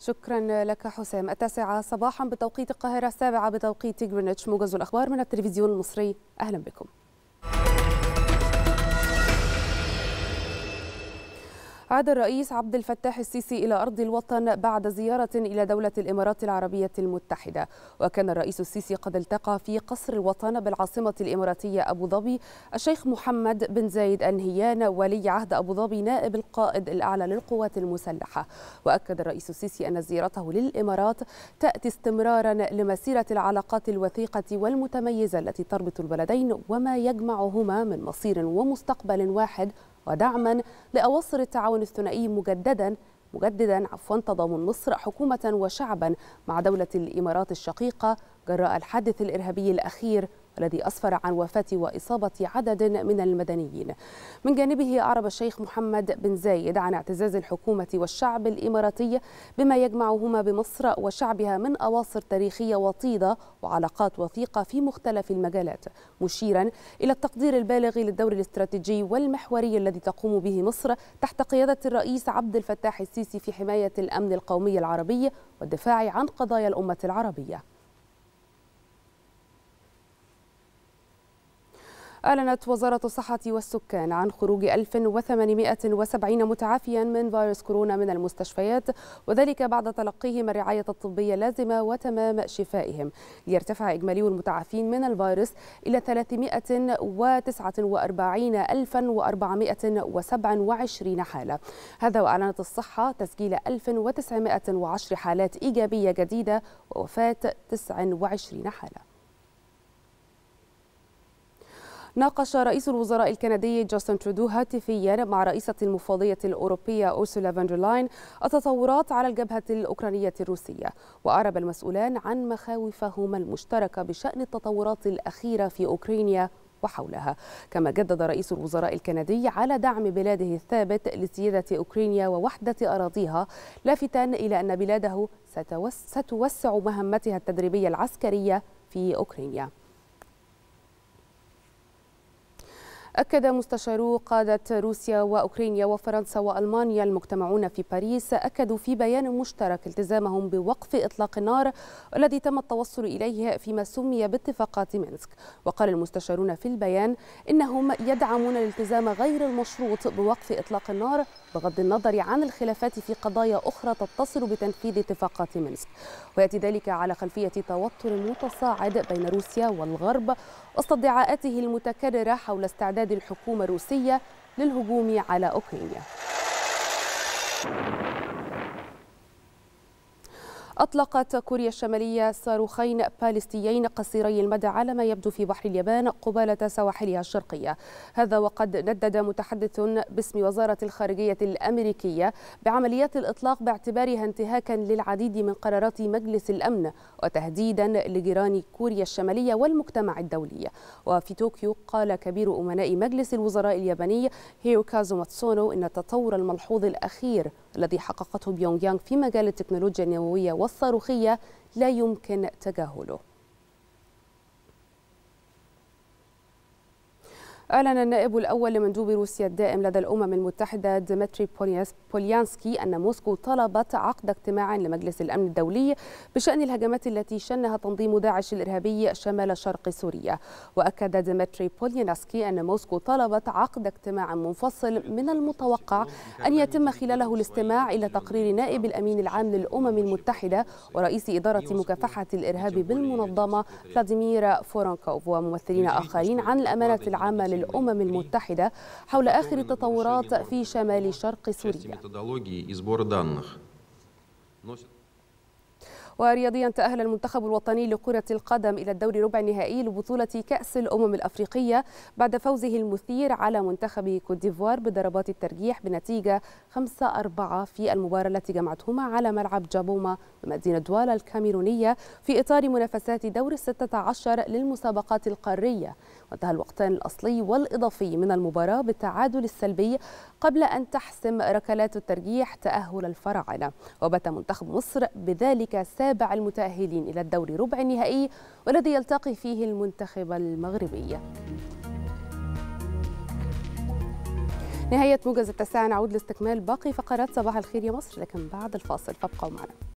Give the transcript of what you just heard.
شكرا لك حسام التاسعة صباحا بتوقيت القاهرة السابعة بتوقيت جرينتش موجز الأخبار من التلفزيون المصري أهلا بكم عاد الرئيس عبد الفتاح السيسي إلى أرض الوطن بعد زيارة إلى دولة الإمارات العربية المتحدة وكان الرئيس السيسي قد التقى في قصر الوطن بالعاصمة الإماراتية أبو ظبي الشيخ محمد بن زايد أنهيان ولي عهد أبو ظبي نائب القائد الأعلى للقوات المسلحة وأكد الرئيس السيسي أن زيارته للإمارات تأتي استمرارا لمسيرة العلاقات الوثيقة والمتميزة التي تربط البلدين وما يجمعهما من مصير ومستقبل واحد ودعما لأواصر التعاون الثنائي مجددا مجددا عفوا تضامن مصر حكومة وشعبا مع دولة الإمارات الشقيقة جراء الحادث الإرهابي الأخير الذي أسفر عن وفاة وإصابة عدد من المدنيين من جانبه أعرب الشيخ محمد بن زايد عن اعتزاز الحكومة والشعب الإماراتي بما يجمعهما بمصر وشعبها من أواصر تاريخية وطيدة وعلاقات وثيقة في مختلف المجالات مشيرا إلى التقدير البالغ للدور الاستراتيجي والمحوري الذي تقوم به مصر تحت قيادة الرئيس عبد الفتاح السيسي في حماية الأمن القومي العربي والدفاع عن قضايا الأمة العربية أعلنت وزارة الصحة والسكان عن خروج 1870 متعافيا من فيروس كورونا من المستشفيات وذلك بعد تلقيهم الرعاية الطبية اللازمة وتمام شفائهم ليرتفع إجمالي المتعافين من الفيروس إلى 349427 حالة هذا وأعلنت الصحة تسجيل 1910 حالات إيجابية جديدة ووفاة 29 حالة ناقش رئيس الوزراء الكندي جاستن ترودو هاتفيا مع رئيسة المفوضية الأوروبية أورسولا فاندرلاين التطورات على الجبهة الأوكرانية الروسية وأعرب المسؤولان عن مخاوفهما المشتركة بشأن التطورات الأخيرة في أوكرانيا وحولها كما جدد رئيس الوزراء الكندي على دعم بلاده الثابت لسيادة أوكرانيا ووحدة أراضيها لافتا إلى أن بلاده ستوسع مهمتها التدريبية العسكرية في أوكرانيا أكد مستشارو قادة روسيا وأوكرانيا وفرنسا وألمانيا المجتمعون في باريس أكدوا في بيان مشترك التزامهم بوقف إطلاق النار الذي تم التوصل إليه فيما سمي باتفاقات مينسك وقال المستشارون في البيان إنهم يدعمون الالتزام غير المشروط بوقف إطلاق النار بغض النظر عن الخلافات في قضايا أخرى تتصل بتنفيذ اتفاقات مينسك ويأتي ذلك على خلفية توتر متصاعد بين روسيا والغرب وسط ادعاءاته المتكررة حول استعداد الحكومة الروسية للهجوم على أوكرانيا أطلقت كوريا الشمالية صاروخين باليستيين قصيري المدى على ما يبدو في بحر اليابان قبالة سواحلها الشرقية هذا وقد ندد متحدث باسم وزارة الخارجية الأمريكية بعمليات الإطلاق باعتبارها انتهاكا للعديد من قرارات مجلس الأمن وتهديدا لجيران كوريا الشمالية والمجتمع الدولي وفي طوكيو قال كبير أمناء مجلس الوزراء الياباني هيوكازو ماتسونو إن التطور الملحوظ الأخير الذي حققته بيونغ يانغ في مجال التكنولوجيا النووية والصاروخية لا يمكن تجاهله أعلن النائب الأول لمندوب روسيا الدائم لدى الأمم المتحدة ديمتري بوليانسكي أن موسكو طلبت عقد اجتماع لمجلس الأمن الدولي بشأن الهجمات التي شنها تنظيم داعش الإرهابي شمال شرق سوريا وأكد ديمتري بوليانسكي أن موسكو طلبت عقد اجتماع منفصل من المتوقع أن يتم خلاله الاستماع إلى تقرير نائب الأمين العام للأمم المتحدة ورئيس إدارة مكافحة الإرهاب بالمنظمة فلاديمير فورانكوف وممثلين آخرين عن الأمانة العامة الأمم المتحدة حول آخر التطورات في شمال شرق سوريا ورياضيا تأهل المنتخب الوطني لكرة القدم إلى الدور ربع النهائي لبطولة كأس الأمم الأفريقية بعد فوزه المثير على منتخب كوت ديفوار بضربات الترجيح بنتيجة 5-4 في المباراة التي جمعتهما على ملعب جابوما بمدينة دوالا الكاميرونية في إطار منافسات دور ال 16 للمسابقات القارية وانتهى الوقتان الأصلي والإضافي من المباراة بالتعادل السلبي قبل أن تحسم ركلات الترجيح تأهل الفراعنة وبات منتخب مصر بذلك سابقا السابع المتأهلين إلى الدور ربع النهائي والذي يلتقي فيه المنتخب المغربي نهاية موجز التاسعة نعود لاستكمال باقي فقرات صباح الخير يا مصر لكن بعد الفاصل فابقوا معنا